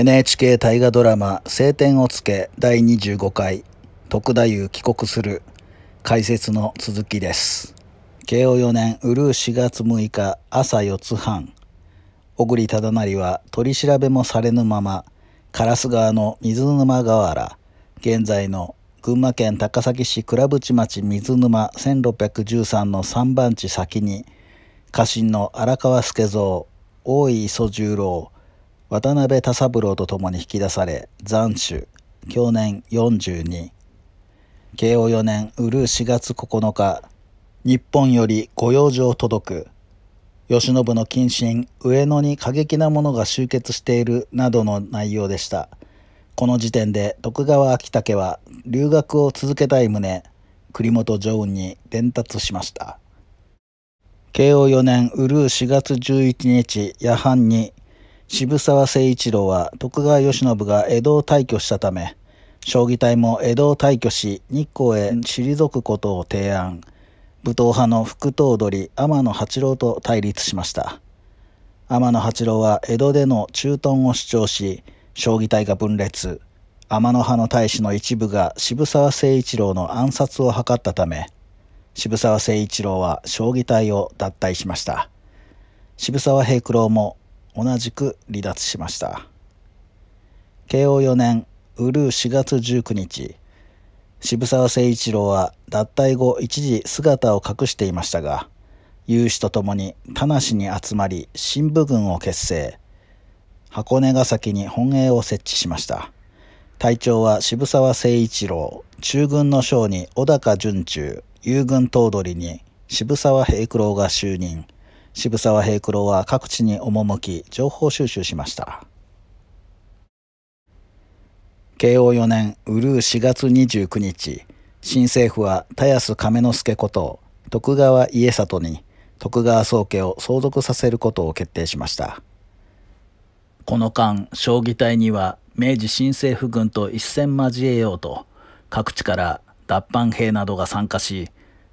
NHK 大河ドラマ「青天を衝け」第25回「徳太夫帰国する」解説の続きです慶応4年うるう4月6日朝4つ半小栗忠成は取り調べもされぬまま烏川の水沼河原現在の群馬県高崎市倉淵町水沼1613の3番地先に家臣の荒川助蔵大井磯十郎渡辺多三郎と共に引き出され斬首去年42慶応4年うる4月9日日本より御用状届く慶喜の謹慎上野に過激なものが集結しているなどの内容でしたこの時点で徳川昭武は留学を続けたい旨栗本常雲に伝達しました慶応4年うる4月11日夜半に渋沢誠一郎は徳川慶喜が江戸を退去したため将棋隊も江戸を退去し日光へ退くことを提案武闘派の副頭取天野八郎と対立しました天野八郎は江戸での駐屯を主張し将棋隊が分裂天野派の大使の一部が渋沢誠一郎の暗殺を図ったため渋沢誠一郎は将棋隊を脱退しました渋沢平九郎も同じく離脱しました慶応4年ウルー4月19日渋沢誠一郎は脱退後一時姿を隠していましたが有志と共に田無に集まり新部軍を結成箱根ヶ崎に本営を設置しました隊長は渋沢誠一郎中軍の将に小高順中友軍頭取に渋沢平九郎が就任渋沢平九郎は各地に赴き情報収集しました慶応4年うるう4月29日新政府は田安亀之助こと徳川家里に徳川宗家を相続させることを決定しましたこの間将棋隊には明治新政府軍と一戦交えようと各地から脱藩兵などが参加し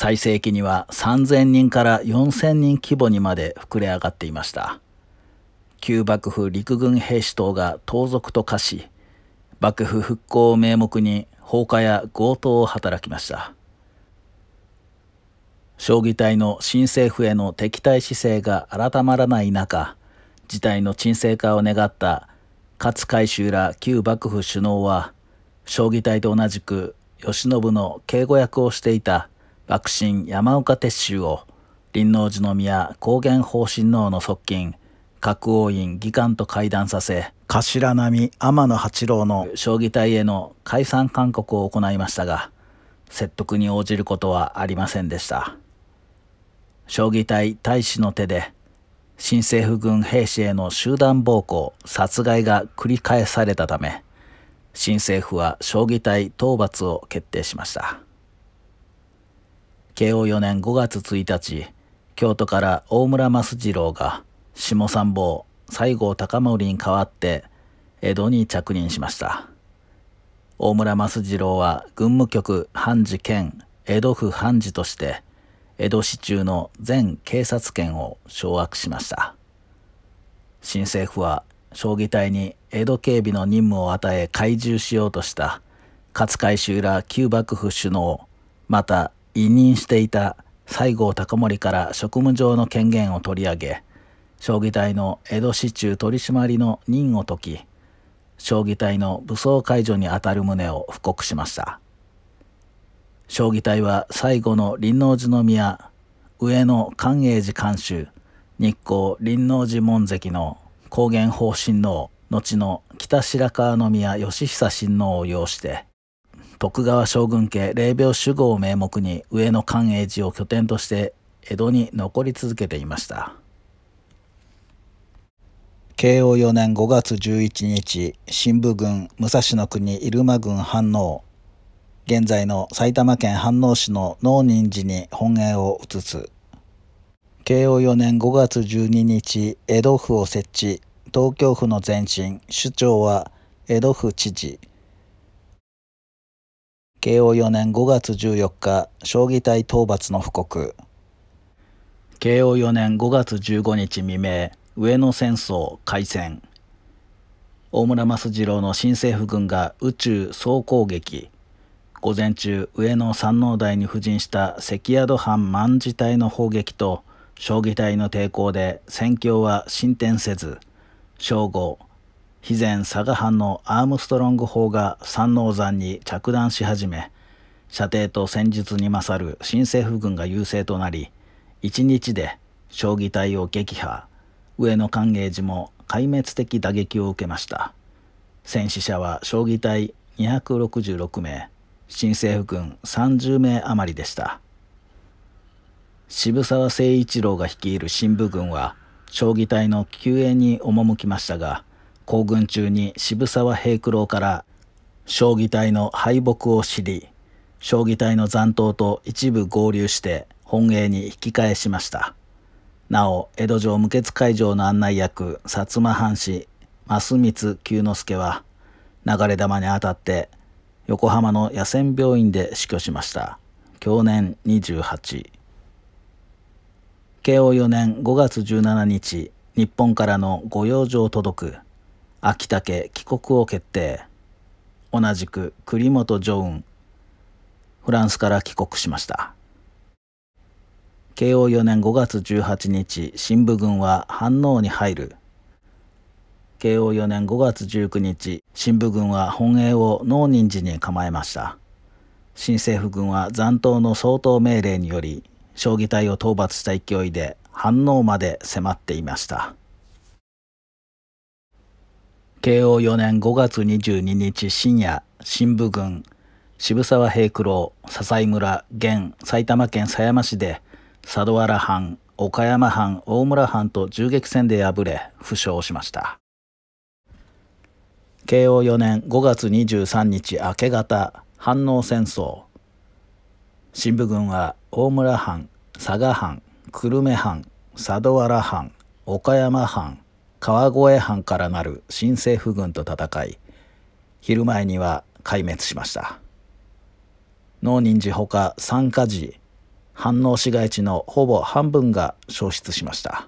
最盛期には3000人から4000人規模にまで膨れ上がっていました。旧幕府陸軍兵士等が盗賊と化し、幕府復興を名目に放火や強盗を働きました。将棋隊の新政府への敵対姿勢が改まらない中、事態の沈静化を願った勝海舟ら旧幕府首脳は、将棋隊と同じく慶喜の警護役をしていた爆心山岡鉄舟を林王寺宮高原方針王の側近核王院議官と会談させ頭並天野八郎の将棋隊への解散勧告を行いましたが説得に応じることはありませんでした将棋隊大使の手で新政府軍兵士への集団暴行殺害が繰り返されたため新政府は将棋隊討伐を決定しました。慶応4年5月1日、京都から大村益次郎が下参謀西郷隆盛に代わって江戸に着任しました。大村益次郎は軍務局判事兼江戸府判事として江戸市中の全警察権を掌握しました。新政府は将棋隊に江戸警備の任務を与え懐柔しようとした勝海舟ら旧幕府首脳また委任していた西郷隆盛から職務上の権限を取り上げ将棋隊の江戸市中取締りの任を解き将棋隊の武装解除にあたる旨を布告しました将棋隊は最後の輪王寺の宮上野寛永寺監修日光輪王寺門跡の高原法親王後の北白川宮義久親王を擁して徳川将軍家霊廟守護を名目に上野寛永寺を拠点として江戸に残り続けていました慶応4年5月11日新部軍武蔵国入間郡飯能現在の埼玉県飯能市の農仁寺に本営を移す慶応4年5月12日江戸府を設置東京府の前身首長は江戸府知事慶応4年5月14日、将棋対討伐の布告。慶応4年5月15日未明、上野戦争開戦。大村益次郎の新政府軍が宇宙総攻撃。午前中、上野山王台に布陣した関宿藩万事隊の砲撃と、将棋隊の抵抗で戦況は進展せず、正午、肥前佐賀藩のアームストロング砲が山王山に着弾し始め射程と戦術に勝る新政府軍が優勢となり1日で将棋隊を撃破上野寛永寺も壊滅的打撃を受けました戦死者は将棋隊266名新政府軍30名余りでした渋沢誠一郎が率いる新部軍は将棋隊の救援に赴きましたが行軍中に渋沢平九郎から将棋隊の敗北を知り将棋隊の残党と一部合流して本営に引き返しましたなお江戸城無血会場の案内役薩摩藩士増光久之助は流れ弾に当たって横浜の野戦病院で死去しました享年28慶応4年5月17日日本からの御用状届く秋武帰国を決定同じく栗本常雲フランスから帰国しました慶応4年5月18日新部軍は反応に入る慶応4年5月19日新部軍は本営を農仁寺に構えました新政府軍は残党の総統命令により将棋隊を討伐した勢いで反応まで迫っていました慶応4年5月22日深夜、新部軍渋沢平九郎、笹井村、現埼玉県狭山市で、佐渡原藩、岡山藩、大村藩と銃撃戦で敗れ、負傷しました。慶応4年5月23日明け方、反応戦争。新部軍は大村藩、佐賀藩、久留米藩、佐渡原藩、岡山藩、川越藩からなる新政府軍と戦い昼前には壊滅しました農人寺ほか三家寺反応市街地のほぼ半分が消失しました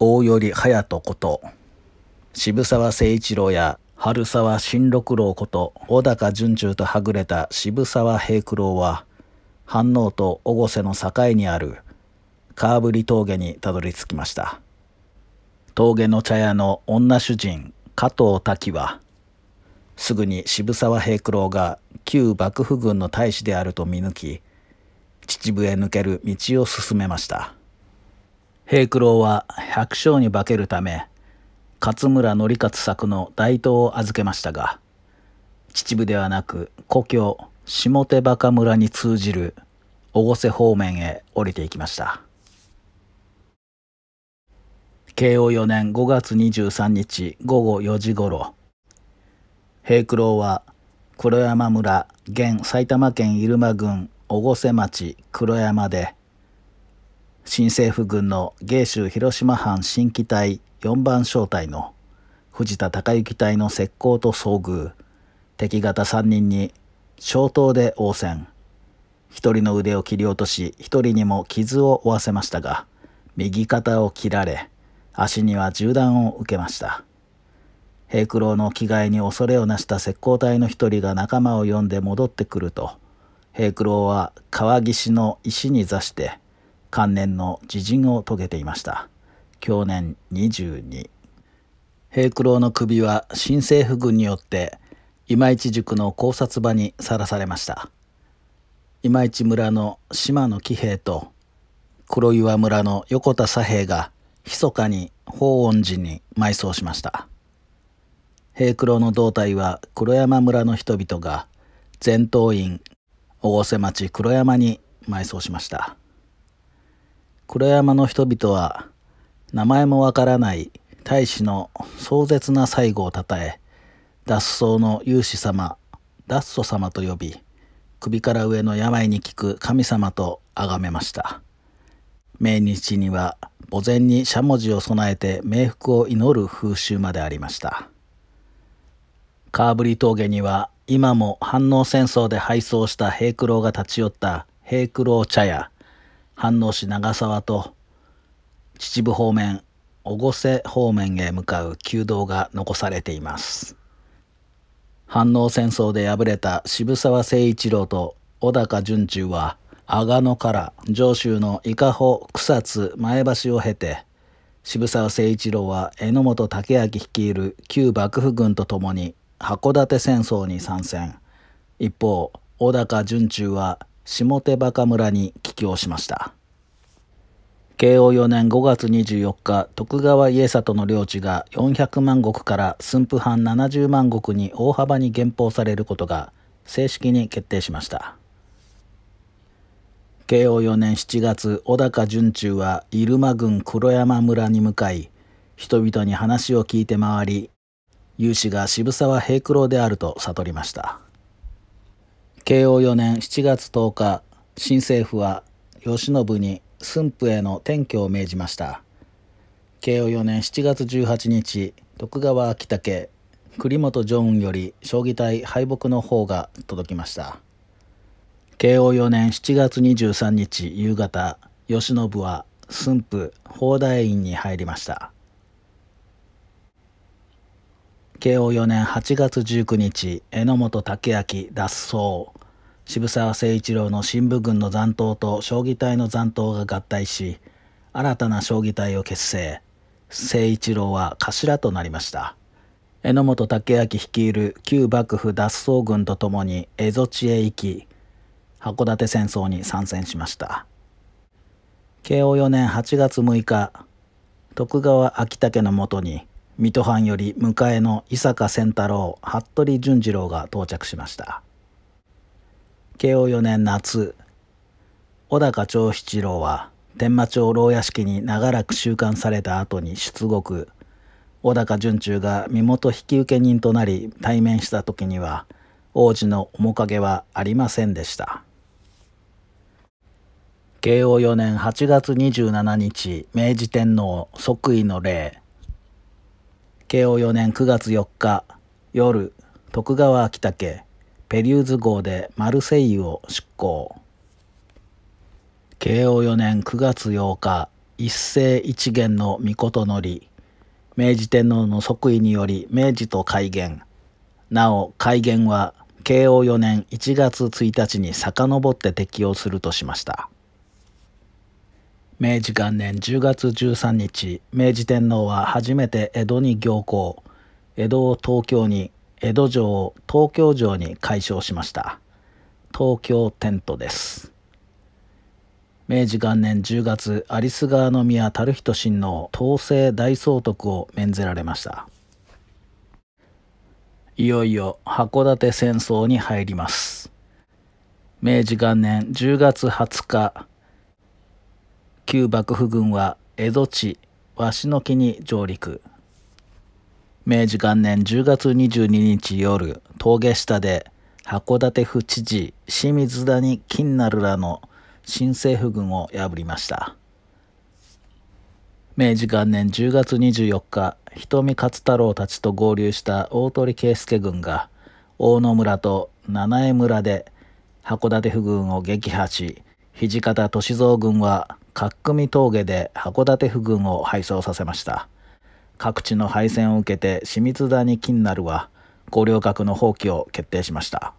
大頼隼人こと渋沢誠一郎や春沢新六郎こと小高順中とはぐれた渋沢平九郎は反応と越瀬の境にある川振峠にたどり着きました峠の茶屋の女主人加藤滝はすぐに渋沢平九郎が旧幕府軍の大使であると見抜き秩父へ抜ける道を進めました平九郎は百姓に化けるため勝村範勝作の大刀を預けましたが秩父ではなく故郷下手馬鹿村に通じる越瀬方面へ降りていきました。慶応4年5月23日午後4時ごろ、平九郎は黒山村現埼玉県入間郡越瀬町黒山で、新政府軍の芸州広島藩新機隊4番小隊の藤田隆行隊の石膏と遭遇、敵方3人に小刀で応戦。一人の腕を切り落とし、一人にも傷を負わせましたが、右肩を切られ、足には銃弾を受けました。平九郎の着替えに恐れをなした石膏隊の一人が仲間を呼んで戻ってくると、平九郎は川岸の石に座して、観念の自陣を遂げていました。去年22。平九郎の首は新政府軍によって、今市塾の考察場にさらされました。今市村の島野喜兵と黒岩村の横田左兵が密かに法恩寺に埋葬しました平九郎の胴体は黒山村の人々が前頭院大瀬町黒山に埋葬しました黒山の人々は名前もわからない大使の壮絶な最後をたたえ脱走の勇士様脱祖様と呼び首から上の病に効く神様と崇めました。命日には墓前にしゃもじを備えて冥福を祈る風習までありました川振峠には今も反応戦争で敗走した平九郎が立ち寄った平九郎茶屋反応市長沢と秩父方面越瀬方面へ向かう旧道が残されています反応戦争で敗れた渋沢誠一郎と小高順中は阿賀野から上州の伊香保、草津、前橋を経て、渋沢誠一郎は榎本武明率いる旧幕府軍と共に函館戦争に参戦。一方、小高淳中は下手馬鹿村に帰郷しました。慶応4年5月24日、徳川家里の領地が400万石から駿府藩70万石に大幅に減俸されることが正式に決定しました。慶応4年7月小高順中は入間郡黒山村に向かい人々に話を聞いて回り有志が渋沢平九郎であると悟りました慶応4年7月10日新政府は慶喜に駿府への転居を命じました慶応4年7月18日徳川昭武栗本常雲より将棋隊敗北の方が届きました慶応4年7月23日夕方、慶喜は駿府砲台院に入りました。慶応4年8月19日、榎本武明脱走。渋沢誠一郎の新部軍の残党と将棋隊の残党が合体し、新たな将棋隊を結成。誠一郎は頭となりました。榎本武明率いる旧幕府脱走軍とともに蝦夷地へ行き、函館戦争に参戦しました慶応4年8月6日徳川昭武のもとに水戸藩より迎えの伊坂仙太郎服部淳次郎が到着しました慶応4年夏小高長七郎は天満町牢屋敷に長らく収監された後に出獄小高淳中が身元引受人となり対面した時には王子の面影はありませんでした。慶応4年8月27日、明治天皇即位の礼。慶応4年9月4日、夜、徳川秋武、ペリューズ号でマルセイユを出港。慶応4年9月8日、一世一元の御事乗り。明治天皇の即位により明治と改元。なお、改元は慶応4年1月1日に遡って適用するとしました。明治元年10月13日、明治天皇は初めて江戸に行幸、江戸を東京に、江戸城を東京城に改称しました。東京テントです。明治元年10月、有栖川宮樽仁親王統制大総督を免ぜられました。いよいよ函館戦争に入ります。明治元年10月20日、旧幕府軍は蝦夷地鷲の木に上陸明治元年10月22日夜峠下で函館府知事清水谷金成らの新政府軍を破りました明治元年10月24日瞳勝太郎たちと合流した大鳥圭介軍が大野村と七重村で函館府軍を撃破し土方歳三軍は角組峠で函館府軍を敗走させました各地の敗戦を受けて清水谷金なるは五稜郭の放棄を決定しました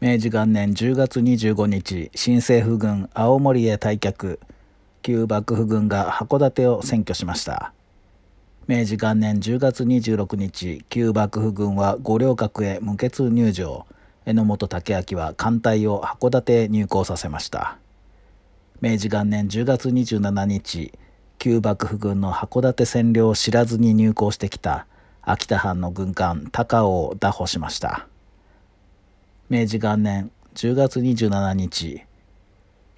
明治元年10月25日新政府軍青森へ退却旧幕府軍が函館を占拠しました明治元年10月26日旧幕府軍は五稜郭へ無血入場榎本武明は艦隊を函館へ入港させました明治元年10月27日旧幕府軍の函館占領を知らずに入港してきた秋田藩の軍艦高尾を拿捕しました明治元年10月27日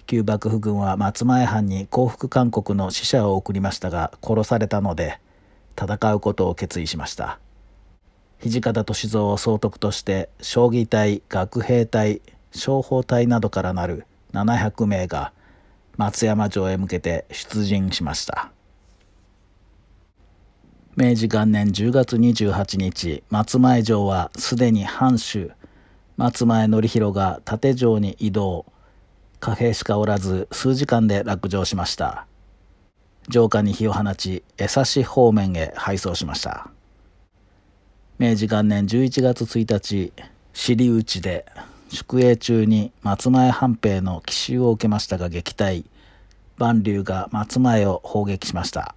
旧幕府軍は松前藩に降伏勧告の使者を送りましたが殺されたので戦うことを決意しました土方歳三を総督として将棋隊学兵隊商法隊などからなる700名が松山城へ向けて出陣しました明治元年10月28日松前城はすでに藩主松前則弘が縦城に移動貨幣しかおらず数時間で落城しました城下に火を放ち江差方面へ配送しました明治元年11月1日尻打ちで宿営中に松前半平の奇襲を受けましたが撃退万竜が松前を砲撃しました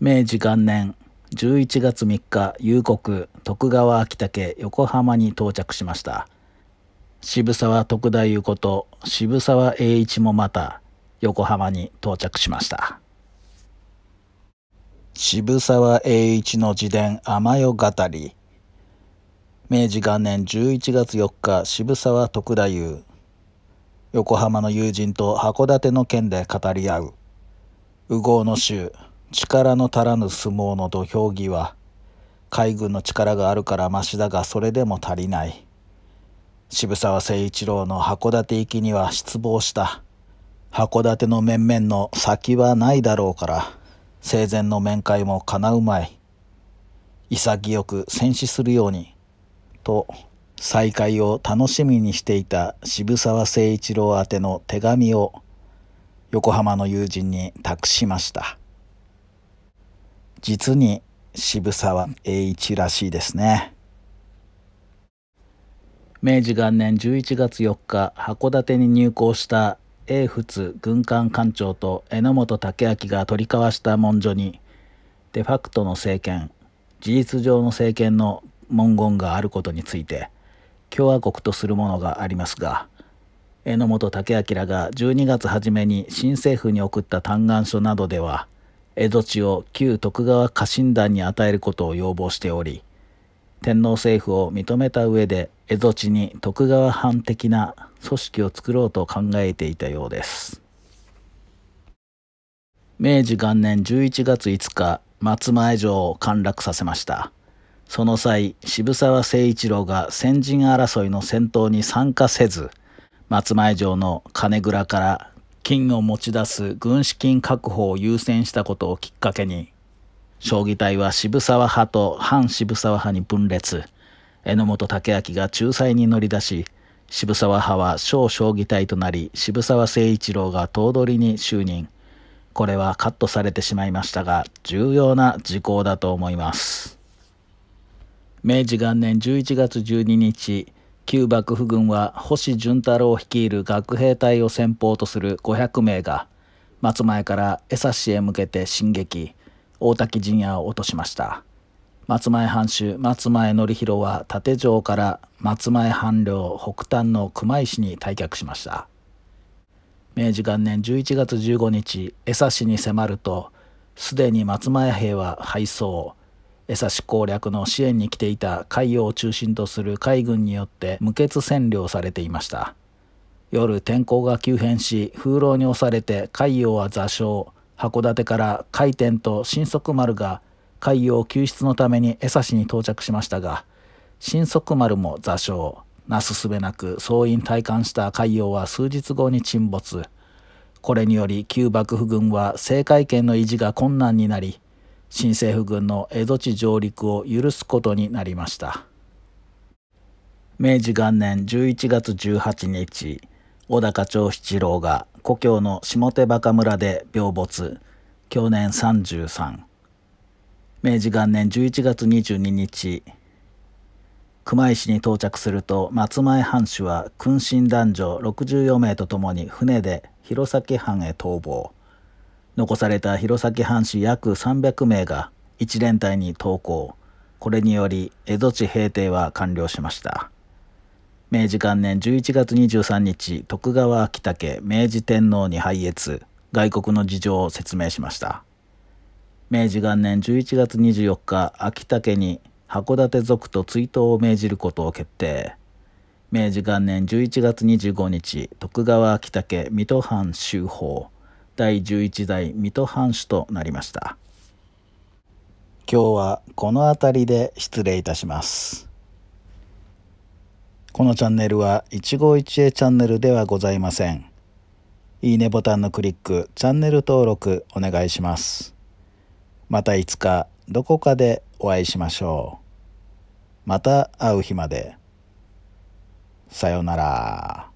明治元年11月3日夕刻徳川昭武横浜に到着しました渋沢徳太夫こと渋沢栄一もまた横浜に到着しました渋沢栄一の自伝「天代語り」明治元年11月4日渋沢篤太夫横浜の友人と函館の件で語り合う右合の衆力の足らぬ相撲の土俵際海軍の力があるからましだがそれでも足りない渋沢誠一郎の函館行きには失望した函館の面々の先はないだろうから生前の面会も叶うまい潔く戦死するようにと再会を楽しみにしていた渋沢誠一郎宛ての手紙を横浜の友人に託しました実に渋沢栄一らしいですね明治元年11月4日函館に入港した英仏軍艦艦長と榎本武明が取り交わした文書にデファクトの政権事実上の政権の文言があることについて共和国とするものがありますが榎本武明が12月初めに新政府に送った嘆願書などでは蝦夷地を旧徳川家臣団に与えることを要望しており天皇政府を認めた上で蝦夷地に徳川藩的な組織を作ろうと考えていたようです明治元年11月5日松前城を陥落させましたその際、渋沢誠一郎が先陣争いの戦闘に参加せず、松前城の金蔵から金を持ち出す軍資金確保を優先したことをきっかけに、将棋隊は渋沢派と反渋沢派に分裂、榎本武明が仲裁に乗り出し、渋沢派は小将棋隊となり、渋沢誠一郎が頭取に就任。これはカットされてしまいましたが、重要な事項だと思います。明治元年11月12日、旧幕府軍は星淳太郎率いる学兵隊を先方とする500名が、松前から江差へ向けて進撃、大滝陣屋を落としました。松前藩主松前則弘は立城から松前藩領北端の熊井市に退却しました。明治元年11月15日、江差市に迫ると、すでに松前兵は敗走。餌食攻略の支援に来ていた海洋を中心とする海軍によって無血占領されていました夜天候が急変し風浪に押されて海洋は座礁函館から海天と新速丸が海洋救出のために江差に到着しましたが新速丸も座礁なすすべなく総員退官した海洋は数日後に沈没これにより旧幕府軍は制海権の維持が困難になり新政府軍の蝦夷地上陸を許すことになりました明治元年11月18日小高長七郎が故郷の下手馬鹿村で病没去年33明治元年11月22日熊井市に到着すると松前藩主は君臣男女64名とともに船で弘前藩へ逃亡残された弘前藩士約300名が一連隊に投降これにより蝦夷地平定は完了しました明治元年11月23日徳川昭武明治天皇に拝謁外国の事情を説明しました明治元年11月24日秋武に函館族と追悼を命じることを決定明治元年11月25日徳川昭武水戸藩修法第11代水戸藩主となりました今日はこの辺りで失礼いたしますこのチャンネルは一期一会チャンネルではございませんいいねボタンのクリックチャンネル登録お願いしますまたいつかどこかでお会いしましょうまた会う日までさようなら。